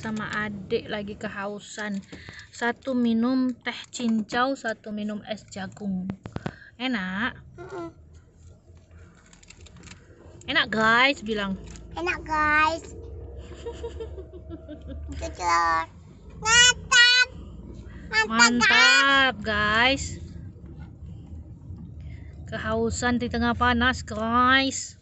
sama adik lagi kehausan satu minum teh cincau satu minum es jagung enak enak guys bilang enak guys mantap mantap mantap guys kehausan di tengah panas guys